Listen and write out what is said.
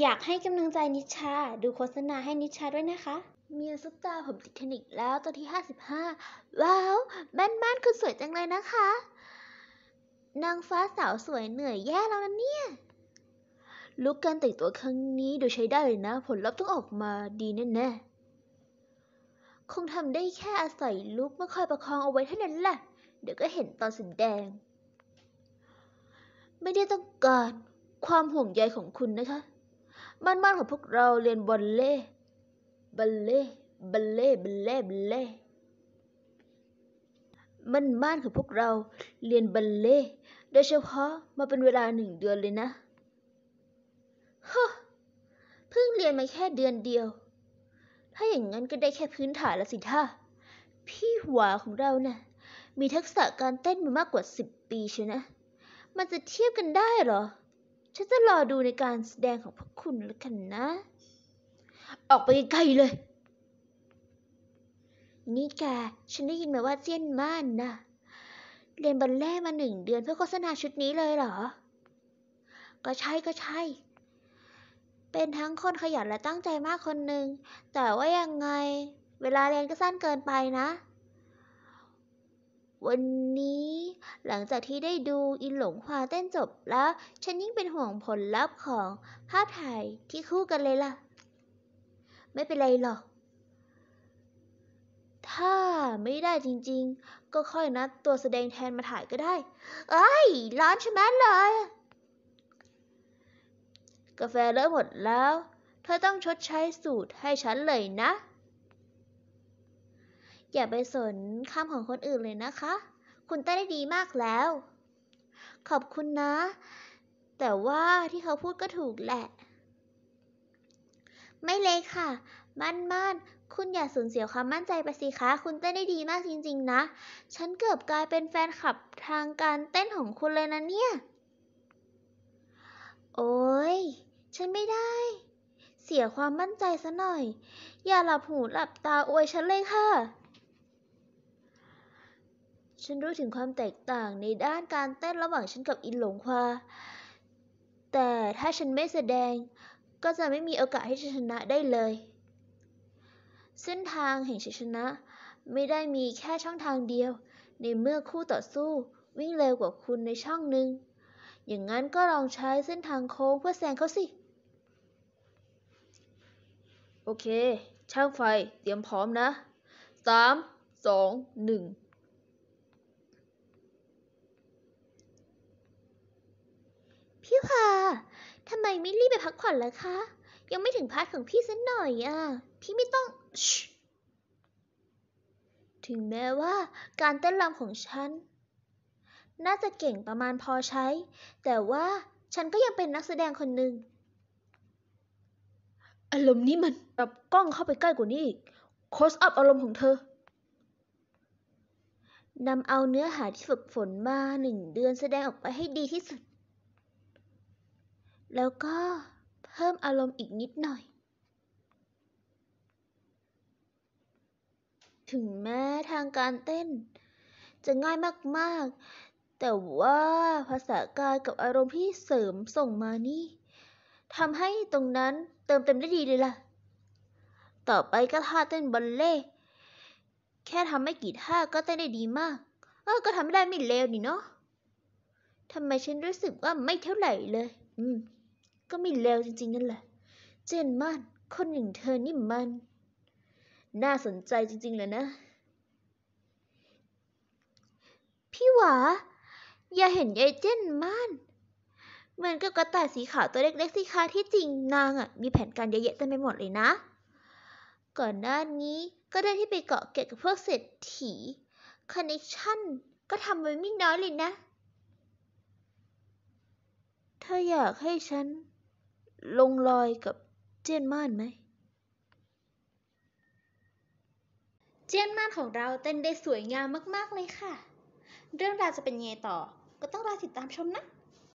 อยากให้กำลังใจนิชา ดูโฆษณาให้นิชาด้วยนะคะ เมียซุปตาผมติดเทคนิคแล้วตอนที่ 55 ว้าวบ้านบ้านคุณสวยจังเลยนะคะ นางฟ้าสาวสวยเหนื่อยแย่แล้วนะเนี่ยลุกการแต่งตัวครั้งนี้ดยใช้ได้เลยนะ ผลลัพธ์ต้องออกมาดีแน่ๆ คงทำได้แค่อาศัยลุกมาคอยประคองเอาไว้เท่านั้นแหละเดี๋ยวก็เห็นตอนสินแดง ไม่ได้ต้องการความห่วงใยของคุณนะคะบ้านนของพวกเราเรียนบอลเล่บอลเล่บอลเล่บอลเล่บอลเล่มันบ้านของพวกเราเรียนบอลเล่โดยเฉพาะมาเป็นเวลาหนึ่งเดือนเลยนะฮะเพิ่งเรียนมาแค่เดือนเดียว ถ้าอย่างนั้นก็ได้แค่พื้นฐานละสิท่า พี่หัวของเรานะ่ะ มีทักษะการเต้นมามากกว่าสิบปีเช่ยนะ มันจะเทียบกันได้หรอฉันจะรอดูในการแสดงของพวกคุณแล้วกันนะ ออกไปไกลเลย นี่แก ฉันได้ยินมาว่าเจียนม่านนะเรียนบัลเล่มาหนึ่งเดือนเพื่อโฆษณาชุดนี้เลยเหรอ ก็ใช่ก็ใช่ เป็นทั้งคนขยันและตั้งใจมากคนหนึ่ง แต่ว่ายังไง เวลาเรียนก็สั้นเกินไปนะวันนี้หลังจากที่ได้ดูอินหลงควาเต้นจบแล้ว ฉันยิ่งเป็นห่วงผลลัพธ์ของภาพถ่ายที่คู่กันเลยล่ะ ไม่เป็นไรหรอก ถ้าไม่ได้จริงๆก็ค่อยนัดตัวแสดงแทนมาถ่ายก็ได้ เอ้ย ร้อนใช่ไัมเลย กาแฟเลิกหมดแล้ว เธอต้องชดใช้สูตรให้ฉันเลยนะอย่าไปสนคำของคนอื่นเลยนะคะ คุณเต้นได้ดีมากแล้ว ขอบคุณนะ แต่ว่าที่เขาพูดก็ถูกแหละ ไม่เลย ค่ะ มั่นมั่นคุณอย่าสูญเสียความมั่นใจไปสิคะคุณเต้นได้ดีมากจริงๆนะ ฉันเกือบกลายเป็นแฟนคลับทางการเต้นของคุณเลยนะเนี่ย โอ้ยฉันไม่ได้ เสียความมั่นใจซะหน่อย อย่าหลับหูหลับตาอวยฉันเลยค่ะฉันรู้ถึงความแตกต่างในด้านการเต้นระหว่างฉันกับอินหลงควา แต่ถ้าฉันไม่แสดง ก็จะไม่มีโอกาสให้ชนะได้เลย เส้นทางแห่งชัยชนะไม่ได้มีแค่ช่องทางเดียว ในเมื่อคู่ต่อสู้วิ่งเร็วกว่าคุณในช่องหนึ่ง อย่างนั้นก็ลองใช้เส้นทางโค้งเพื่อแซงเขาสิ โอเค ช่างไฟเตรียมพร้อมนะสามสองหนึ่งพี่พาทำไมไม่รีบไปพักผ่อนล่ะคะ ยังไม่ถึงพาร์ทของพี่สักหน่อยอ่ะ พี่ไม่ต้อง ถึงแม้ว่าการเต้นรำของฉัน น่าจะเก่งประมาณพอใช้ แต่ว่าฉันก็ยังเป็นนักแสดงคนหนึ่งอารมณ์นี้มันแับกล้องเข้าไปใกล้กว่านี้อีกโคสอัพอารมณ์ของเธอนำเอาเนื้อหาที่ฝึกฝนมาหนึ่งเดือนแสดงออกไปให้ดีที่สุดแล้วก็เพิ่มอารมณ์อีกนิดหน่อย ถึงแม้ทางการเต้น จะง่ายมากๆ แต่ว่าภาษากายกับอารมณ์ที่เสริมส่งมานี่ทำให้ตรงนั้นเติมเต็มได้ดีเลยล่ะ ต่อไปก็ท่าเต้นบอลเล่ แค่ทำไม่กี่ท่าก็เต้นได้ดีมาก เออ ก็ทำไม่ได้ไม่เลวนี่เนาะทำไมฉันรู้สึกว่าไม่เท่าไหร่เลย อืมก็ไม่เลวจริงๆนั่นแหละ เจนมานคนอย่างเธอนี่มัน น่าสนใจจริงๆเลยนะ พี่หวาอย่าเห็นยายเจนมานเหมือนกับกระต่ายสีขาวตัวเล็กๆสิคะที่จริงนางอ่ะมีแผนการเยอะแยะเต็มไปหมดเลยนะ ก่อนหน้านี้ก็ได้ที่ไปเกาะเกะกับพวกเศรษฐี คอนเนคชั่นก็ทำไว้ไม่น้อยเลยนะเธออยากให้ฉันลงรอยกับเจียนม่านไหม เจียนม่านของเราเต้นได้สวยงามมากๆเลยค่ะ เรื่องราวจะเป็นยังไงต่อ ก็ต้องรอติดตามชมนะ